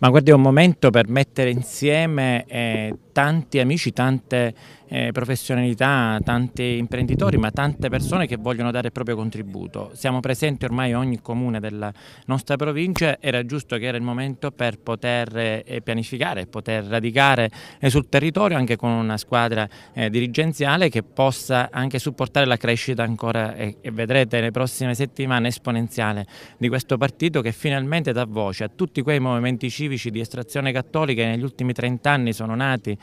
Ma guardi, è un momento per mettere insieme eh, tanti amici, tante eh, professionalità, tanti imprenditori, ma tante persone che vogliono dare il proprio contributo. Siamo presenti ormai in ogni comune della nostra provincia, era giusto che era il momento per poter eh, pianificare, poter radicare eh, sul territorio anche con una squadra eh, dirigenziale che possa anche supportare la crescita ancora eh, e vedrete nelle prossime settimane esponenziale di questo partito che finalmente dà voce a tutti quei movimenti civici di estrazione cattolica che negli ultimi 30 anni sono nati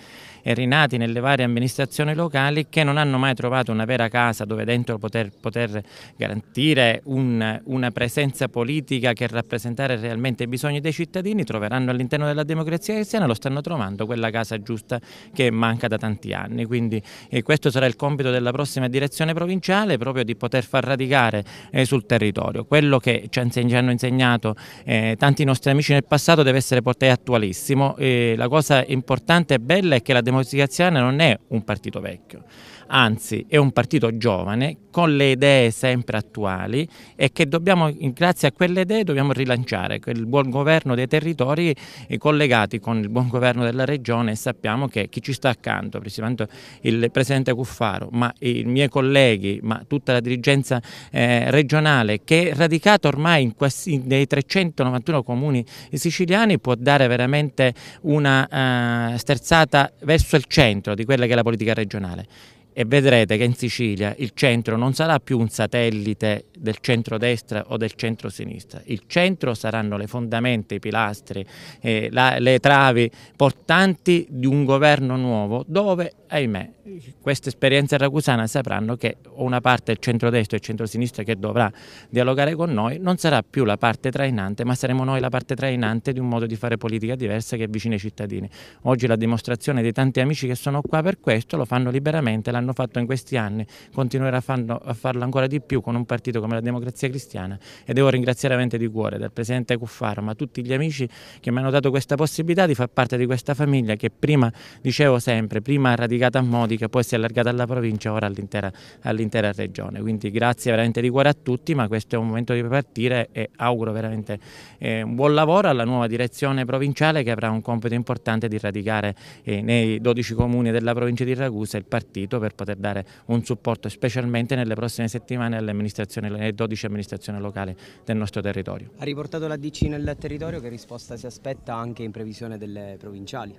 e rinati nelle varie amministrazioni amministrazioni locali che non hanno mai trovato una vera casa dove dentro poter, poter garantire un, una presenza politica che rappresentare realmente i bisogni dei cittadini, troveranno all'interno della democrazia cristiana, lo stanno trovando quella casa giusta che manca da tanti anni. Quindi eh, questo sarà il compito della prossima direzione provinciale, proprio di poter far radicare eh, sul territorio. Quello che ci hanno insegnato eh, tanti nostri amici nel passato deve essere portato attualissimo. Eh, la cosa importante e bella è che la democrazia cristiana non è un partito vecchio anzi è un partito giovane con le idee sempre attuali e che dobbiamo, grazie a quelle idee dobbiamo rilanciare quel buon governo dei territori collegati con il buon governo della regione e sappiamo che chi ci sta accanto, principalmente il Presidente Cuffaro, ma i miei colleghi, ma tutta la dirigenza eh, regionale che è radicata ormai in quasi, nei 391 comuni siciliani può dare veramente una eh, sterzata verso il centro di quella che è la politica regionale e vedrete che in Sicilia il centro non sarà più un satellite del centro-destra o del centro-sinistra, il centro saranno le fondamenta, i pilastri, eh, la, le travi portanti di un governo nuovo dove, ahimè, questa esperienza ragusana sapranno che una parte il centrodestra e il centrosinistra che dovrà dialogare con noi non sarà più la parte trainante ma saremo noi la parte trainante di un modo di fare politica diversa che è vicina ai cittadini. Oggi la dimostrazione dei tanti amici che sono qua per questo lo fanno liberamente, l'hanno fatto in questi anni, continuerà a, farlo ancora di più con un partito come la Democrazia Cristiana e devo ringraziare veramente di cuore dal Presidente Cuffaro ma tutti gli amici che mi hanno dato questa possibilità di far parte di questa famiglia che prima dicevo sempre, prima radicata a modi che poi si è allargata alla provincia, ora all'intera, all'intera regione. Quindi grazie veramente di cuore a tutti, ma questo è un momento di partire e auguro veramente eh, un buon lavoro alla nuova direzione provinciale che avrà un compito importante di radicare eh, nei 12 comuni della provincia di Ragusa il partito per poter dare un supporto specialmente nelle prossime settimane alle, alle 12 amministrazioni locali del nostro territorio. Ha riportato la DC nel territorio, che risposta si aspetta anche in previsione delle provinciali?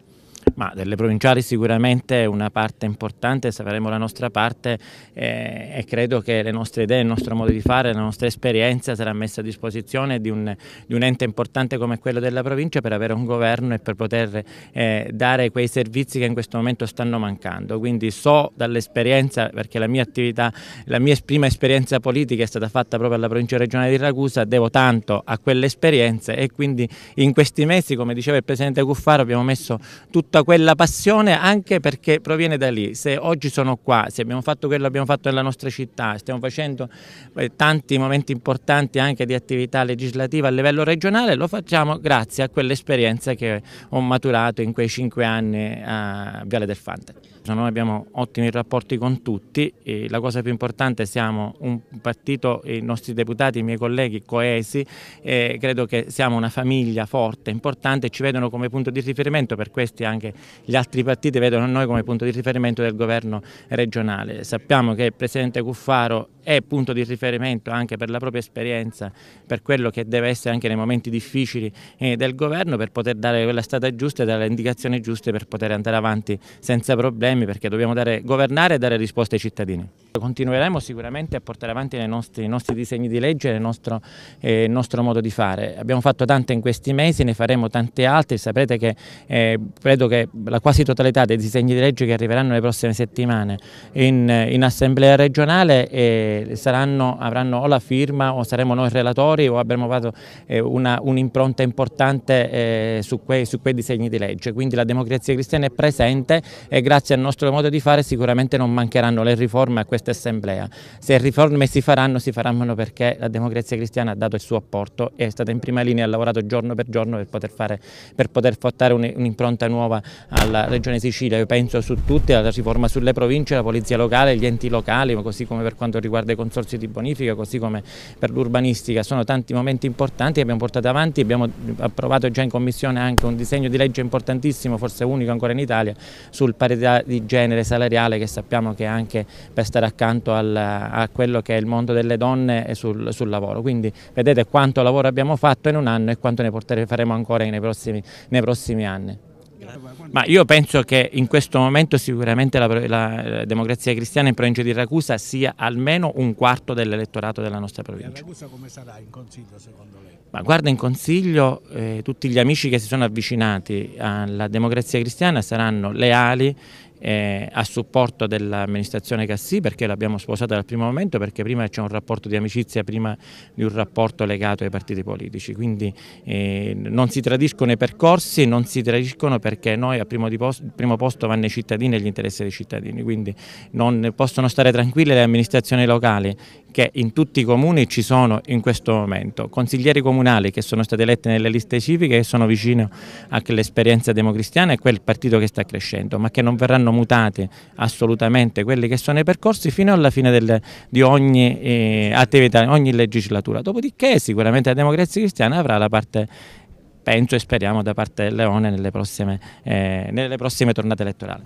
ma delle provinciali sicuramente una parte importante, saremo la nostra parte eh, e credo che le nostre idee, il nostro modo di fare, la nostra esperienza sarà messa a disposizione di un, di un ente importante come quello della provincia per avere un governo e per poter eh, dare quei servizi che in questo momento stanno mancando. Quindi so dall'esperienza, perché la mia attività, la mia prima esperienza politica è stata fatta proprio alla provincia regionale di Ragusa, devo tanto a quelle esperienze e quindi in questi mesi, come diceva il Presidente Cuffaro, abbiamo messo tutta quella passione anche perché proviene da lì. Se oggi sono qua, se abbiamo fatto quello che abbiamo fatto nella nostra città, stiamo facendo eh, tanti momenti importanti anche di attività legislativa a livello regionale, lo facciamo grazie a quell'esperienza che ho maturato in quei cinque anni a Viale del Fante. Noi abbiamo ottimi rapporti con tutti, la cosa più importante siamo un partito, i nostri deputati, i miei colleghi coesi, credo che siamo una famiglia forte, importante, ci vedono come punto di riferimento per questi anche gli altri partiti vedono noi come punto di riferimento del governo regionale. Sappiamo che il Presidente Cuffaro è punto di riferimento anche per la propria esperienza, per quello che deve essere anche nei momenti difficili eh, del governo per poter dare quella strada giusta e dare le indicazioni giuste per poter andare avanti senza problemi perché dobbiamo dare, governare e dare risposte ai cittadini. Continueremo sicuramente a portare avanti nostre, i nostri disegni di legge e il nostro, eh, il nostro, modo di fare. Abbiamo fatto tante in questi mesi, ne faremo tante altre. Saprete che eh, credo che la quasi totalità dei disegni di legge che arriveranno nelle prossime settimane in, in assemblea regionale eh, saranno, avranno o la firma o saremo noi relatori o avremo fatto eh, un'impronta un importante eh, su quei, su quei disegni di legge. Quindi la democrazia cristiana è presente e grazie al nostro modo di fare sicuramente non mancheranno le riforme a questo questa assemblea. Se riforme si faranno, si faranno perché la democrazia cristiana ha dato il suo apporto e è stata in prima linea, ha lavorato giorno per giorno per poter, fare, per poter portare un'impronta nuova alla Regione Sicilia. Io penso su tutte, alla riforma sulle province, la polizia locale, gli enti locali, così come per quanto riguarda i consorzi di bonifica, così come per l'urbanistica. Sono tanti momenti importanti che abbiamo portato avanti, abbiamo approvato già in commissione anche un disegno di legge importantissimo, forse unico ancora in Italia, sul parità di genere salariale che sappiamo che anche per stare a accanto al, a quello che è il mondo delle donne e sul, sul, lavoro. Quindi vedete quanto lavoro abbiamo fatto in un anno e quanto ne faremo ancora nei prossimi, nei prossimi anni. Ma io penso che in questo momento sicuramente la, la, democrazia cristiana in provincia di Ragusa sia almeno un quarto dell'elettorato della nostra provincia. E Ragusa come sarà in consiglio secondo lei? Ma guarda in consiglio eh, tutti gli amici che si sono avvicinati alla democrazia cristiana saranno leali eh, a supporto dell'amministrazione Cassì perché l'abbiamo sposata dal primo momento perché prima c'è un rapporto di amicizia prima di un rapporto legato ai partiti politici quindi eh, non si tradiscono i percorsi non si tradiscono perché noi al primo, posto, primo posto vanno i cittadini e gli interessi dei cittadini quindi non possono stare tranquille le amministrazioni locali che in tutti i comuni ci sono in questo momento consiglieri comunali che sono stati eletti nelle liste civiche e sono vicino all'esperienza democristiana e quel partito che sta crescendo ma che non verranno vanno mutati assolutamente quelli che sono i percorsi fino alla fine del, di ogni eh, attività, ogni legislatura. Dopodiché sicuramente la democrazia cristiana avrà la parte penso e speriamo da parte del Leone nelle prossime, eh, nelle prossime tornate elettorali.